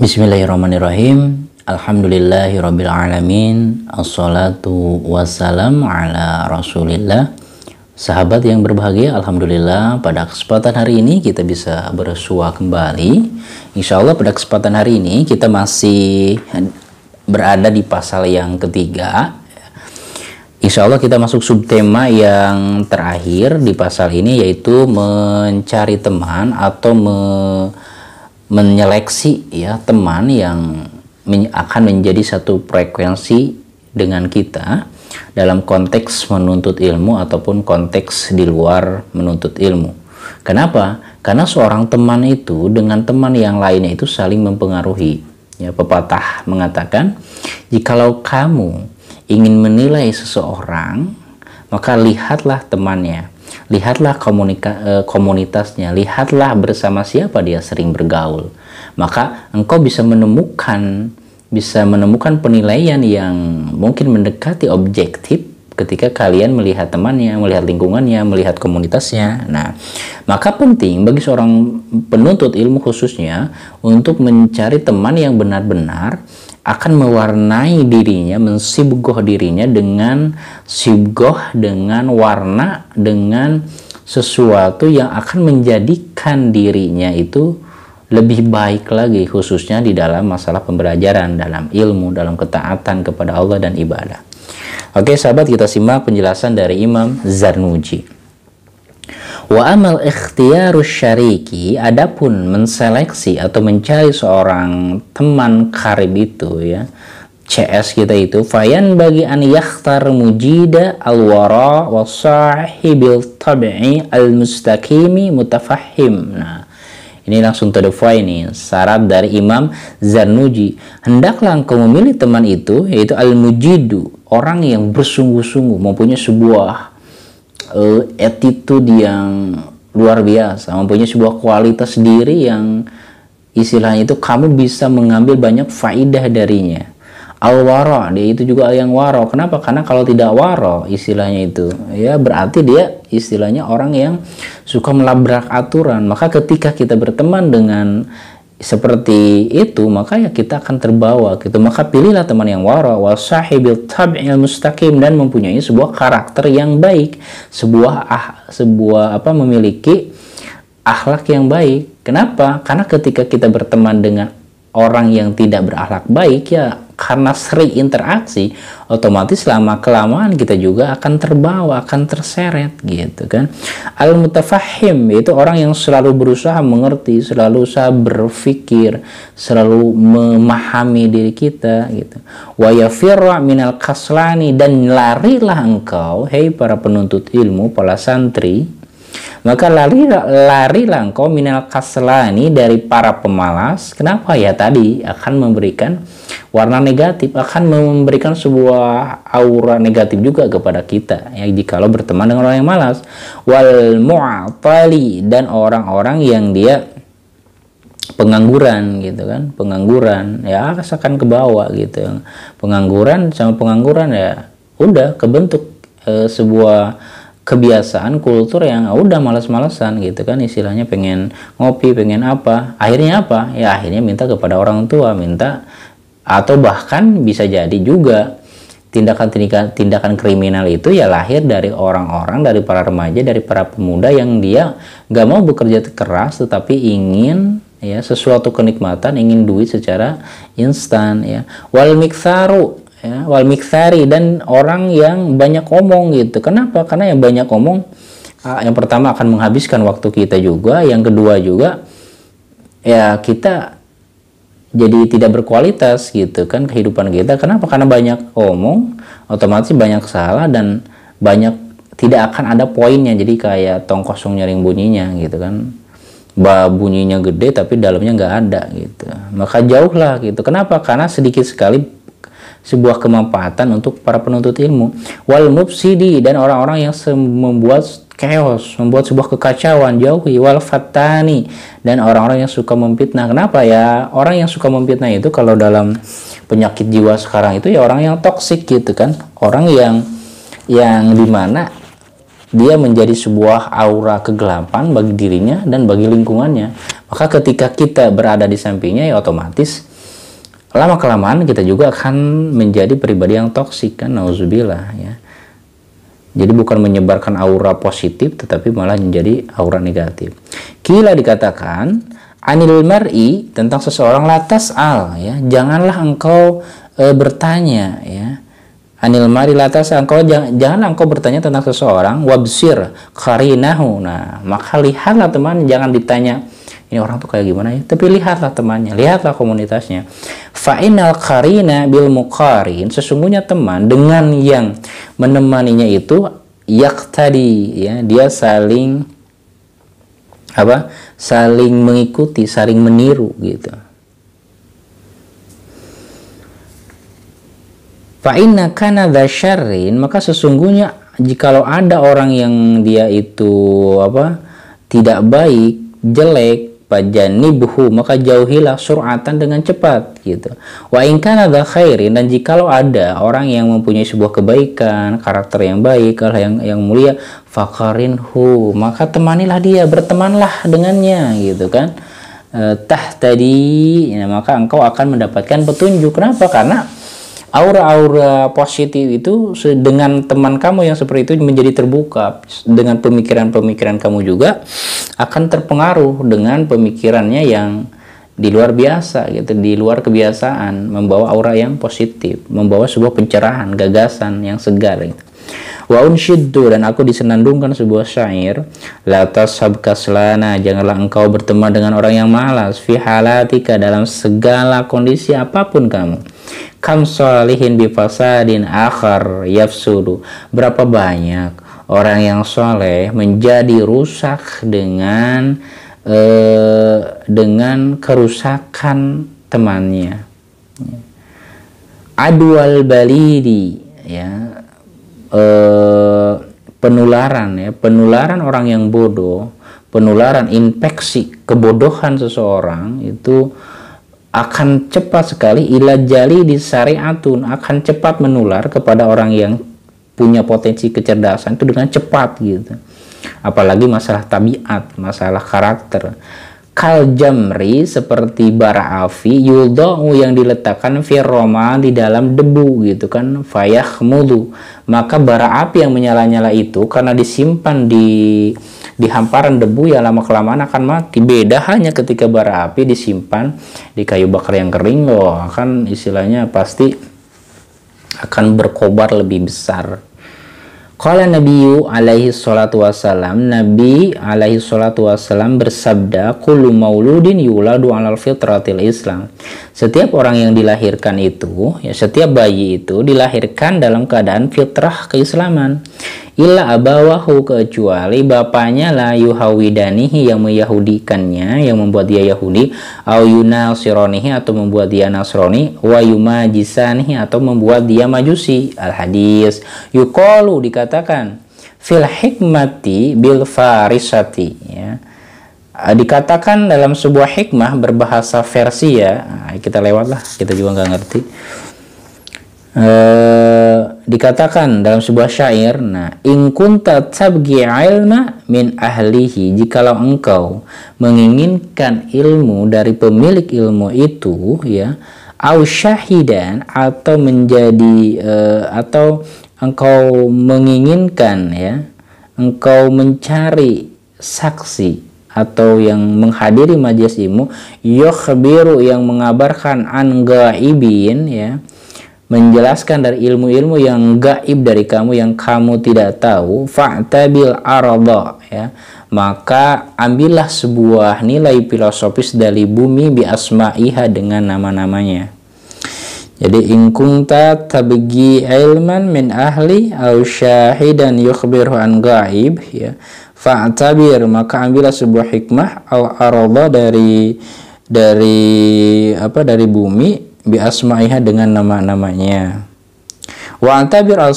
Bismillahirrahmanirrahim. Alhamdulillahirabbil Assalatu wassalam ala Rasulillah. Sahabat yang berbahagia, alhamdulillah pada kesempatan hari ini kita bisa bersua kembali. Insya Allah pada kesempatan hari ini kita masih berada di pasal yang ketiga Insya Allah kita masuk subtema yang terakhir di pasal ini yaitu mencari teman atau me menyeleksi ya teman yang men akan menjadi satu frekuensi dengan kita dalam konteks menuntut ilmu ataupun konteks di luar menuntut ilmu. Kenapa? Karena seorang teman itu dengan teman yang lainnya itu saling mempengaruhi. Ya, pepatah mengatakan, jikalau kamu ingin menilai seseorang, maka lihatlah temannya, lihatlah komunika, e, komunitasnya, lihatlah bersama siapa dia sering bergaul. Maka engkau bisa menemukan bisa menemukan penilaian yang mungkin mendekati objektif ketika kalian melihat temannya, melihat lingkungannya, melihat komunitasnya. Nah, maka penting bagi seorang penuntut ilmu khususnya untuk mencari teman yang benar-benar akan mewarnai dirinya, mensibgoh dirinya dengan sibgoh, dengan warna, dengan sesuatu yang akan menjadikan dirinya itu lebih baik lagi khususnya di dalam masalah pembelajaran, dalam ilmu, dalam ketaatan kepada Allah dan ibadah. Oke sahabat kita simak penjelasan dari Imam Zarnuji. Wa amal ikhtiyarus syariki, adapun menseleksi atau mencari seorang teman karib itu ya, CS kita itu fayan bagi an yakhtar mujida alwara wa sahibil tabi'i al mustaqimi mutafahim nah ini langsung to the point nih syarat dari Imam Zanuji hendaklah engkau memilih teman itu yaitu al mujidu orang yang bersungguh-sungguh mempunyai sebuah uh, attitude yang luar biasa, mempunyai sebuah kualitas diri yang istilahnya itu kamu bisa mengambil banyak faidah darinya. Al-waro, dia itu juga yang waro. Kenapa? Karena kalau tidak waro, istilahnya itu, ya berarti dia istilahnya orang yang suka melabrak aturan. Maka ketika kita berteman dengan seperti itu maka ya kita akan terbawa gitu maka pilihlah teman yang wara wasahibil tabi'il mustaqim dan mempunyai sebuah karakter yang baik sebuah ah sebuah apa memiliki akhlak yang baik kenapa karena ketika kita berteman dengan orang yang tidak berakhlak baik ya karena sering interaksi otomatis selama kelamaan kita juga akan terbawa akan terseret gitu kan al mutafahim itu orang yang selalu berusaha mengerti selalu usaha berpikir selalu memahami diri kita gitu wa yafirra minal kaslani dan larilah engkau hei para penuntut ilmu para santri maka lari lari engkau minal ini dari para pemalas. Kenapa ya tadi akan memberikan warna negatif akan memberikan sebuah aura negatif juga kepada kita ya jikalau berteman dengan orang yang malas wal tali dan orang-orang yang dia pengangguran gitu kan pengangguran ya akan ke bawah gitu pengangguran sama pengangguran ya udah kebentuk e, sebuah kebiasaan kultur yang oh, udah malas-malasan gitu kan istilahnya pengen ngopi pengen apa akhirnya apa ya akhirnya minta kepada orang tua minta atau bahkan bisa jadi juga tindakan-tindakan tindakan kriminal itu ya lahir dari orang-orang dari para remaja dari para pemuda yang dia nggak mau bekerja keras tetapi ingin ya sesuatu kenikmatan ingin duit secara instan ya wal miksaru ya, wal miksari dan orang yang banyak omong gitu. Kenapa? Karena yang banyak omong yang pertama akan menghabiskan waktu kita juga, yang kedua juga ya kita jadi tidak berkualitas gitu kan kehidupan kita. Kenapa? Karena banyak omong, otomatis banyak salah dan banyak tidak akan ada poinnya. Jadi kayak tong kosong nyaring bunyinya gitu kan. bunyinya gede tapi dalamnya nggak ada gitu. Maka jauhlah gitu. Kenapa? Karena sedikit sekali sebuah kemampatan untuk para penuntut ilmu wal mufsidi dan orang-orang yang membuat chaos membuat sebuah kekacauan jauhi wal fatani dan orang-orang yang suka memfitnah kenapa ya orang yang suka memfitnah itu kalau dalam penyakit jiwa sekarang itu ya orang yang toksik gitu kan orang yang yang dimana dia menjadi sebuah aura kegelapan bagi dirinya dan bagi lingkungannya maka ketika kita berada di sampingnya ya otomatis lama kelamaan kita juga akan menjadi pribadi yang toksik kan nauzubillah ya jadi bukan menyebarkan aura positif tetapi malah menjadi aura negatif kila dikatakan anil mar'i tentang seseorang latas al ya janganlah engkau e, bertanya ya anil mar'i latas engkau jangan, jangan engkau bertanya tentang seseorang wabsir karinahu nah maka lihatlah teman jangan ditanya ini orang tuh kayak gimana ya tapi lihatlah temannya lihatlah komunitasnya fa'inal karina bil mukarin sesungguhnya teman dengan yang menemaninya itu yak tadi ya dia saling apa saling mengikuti saling meniru gitu fa'inna kana dasharin maka sesungguhnya jikalau ada orang yang dia itu apa tidak baik jelek buhu maka jauhilah suratan dengan cepat gitu. Wa in ada khairin dan jikalau ada orang yang mempunyai sebuah kebaikan, karakter yang baik, kalau yang yang mulia, fakarinhu maka temanilah dia, bertemanlah dengannya gitu kan. Eh, tah tadi ya, maka engkau akan mendapatkan petunjuk. Kenapa? Karena aura-aura positif itu dengan teman kamu yang seperti itu menjadi terbuka dengan pemikiran-pemikiran kamu juga akan terpengaruh dengan pemikirannya yang di luar biasa gitu di luar kebiasaan membawa aura yang positif membawa sebuah pencerahan gagasan yang segar gitu. wa unshiddu dan aku disenandungkan sebuah syair latas sabkaslana janganlah engkau berteman dengan orang yang malas fi halatika dalam segala kondisi apapun kamu kam salihin bifasadin akhar yafsudu berapa banyak orang yang soleh menjadi rusak dengan eh, dengan kerusakan temannya adwal balidi ya eh, penularan ya penularan orang yang bodoh penularan infeksi kebodohan seseorang itu akan cepat sekali ila jali syariatun akan cepat menular kepada orang yang punya potensi kecerdasan itu dengan cepat gitu apalagi masalah tabiat masalah karakter kal jamri seperti bara afi yudau yang diletakkan firoma di dalam debu gitu kan fayah mulu. maka bara api yang menyala-nyala itu karena disimpan di di hamparan debu ya lama kelamaan akan mati beda hanya ketika bara api disimpan di kayu bakar yang kering loh akan istilahnya pasti akan berkobar lebih besar Kala Nabi alaihi salatu wasalam, Nabi alaihi salatu wasalam bersabda, Kullu mauludin yuladu alal fitratil Islam. Setiap orang yang dilahirkan itu, ya setiap bayi itu dilahirkan dalam keadaan fitrah keislaman illa abawahu kecuali bapaknya la yuhawidanihi yang meyahudikannya yang membuat dia Yahudi au yunasironihi atau membuat dia Nasrani wa yumajisanihi atau membuat dia Majusi al hadis Yukolu dikatakan fil hikmati bil farisati ya ah, dikatakan dalam sebuah hikmah berbahasa versi ya. nah, kita lewatlah kita juga nggak ngerti eh dikatakan dalam sebuah syair nah in kunta tabgi ilma min ahlihi jikalau engkau menginginkan ilmu dari pemilik ilmu itu ya au syahidan atau menjadi uh, atau engkau menginginkan ya engkau mencari saksi atau yang menghadiri majelis ilmu yukhbiru yang mengabarkan an ibin ya menjelaskan dari ilmu-ilmu yang gaib dari kamu yang kamu tidak tahu fa'tabil arda ya maka ambillah sebuah nilai filosofis dari bumi bi asma'iha dengan nama-namanya jadi ingkunta tabgi ilman min ahli au syahidan yukhbiru an gaib ya fa'tabir maka ambillah sebuah hikmah al arda dari dari apa dari bumi bi asma'iha dengan nama-namanya wa antabir al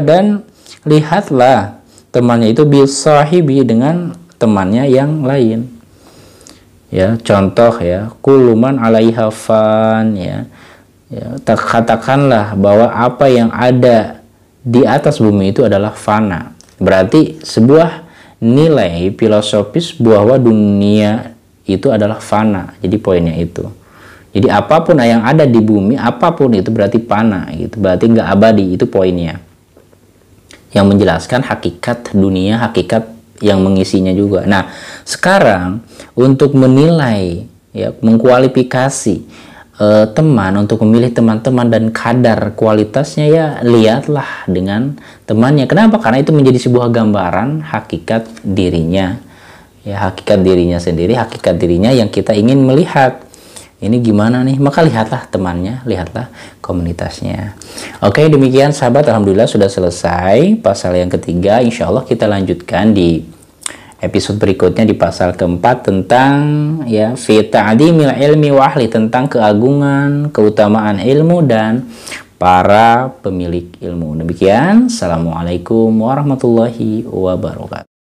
dan lihatlah temannya itu bi sahibi dengan temannya yang lain ya contoh ya kuluman alaiha fan ya, ya katakanlah bahwa apa yang ada di atas bumi itu adalah fana berarti sebuah nilai filosofis bahwa dunia itu adalah fana jadi poinnya itu jadi apapun yang ada di bumi, apapun itu berarti panah, gitu. Berarti nggak abadi, itu poinnya. Yang menjelaskan hakikat dunia, hakikat yang mengisinya juga. Nah, sekarang untuk menilai, ya, mengkualifikasi eh, teman untuk memilih teman-teman dan kadar kualitasnya ya lihatlah dengan temannya. Kenapa? Karena itu menjadi sebuah gambaran hakikat dirinya, ya hakikat dirinya sendiri, hakikat dirinya yang kita ingin melihat ini gimana nih? Maka lihatlah temannya, lihatlah komunitasnya. Oke, demikian sahabat, alhamdulillah sudah selesai pasal yang ketiga. Insya Allah kita lanjutkan di episode berikutnya di pasal keempat tentang ya fita mila ilmi wahli tentang keagungan, keutamaan ilmu dan para pemilik ilmu. Demikian, Assalamualaikum warahmatullahi wabarakatuh.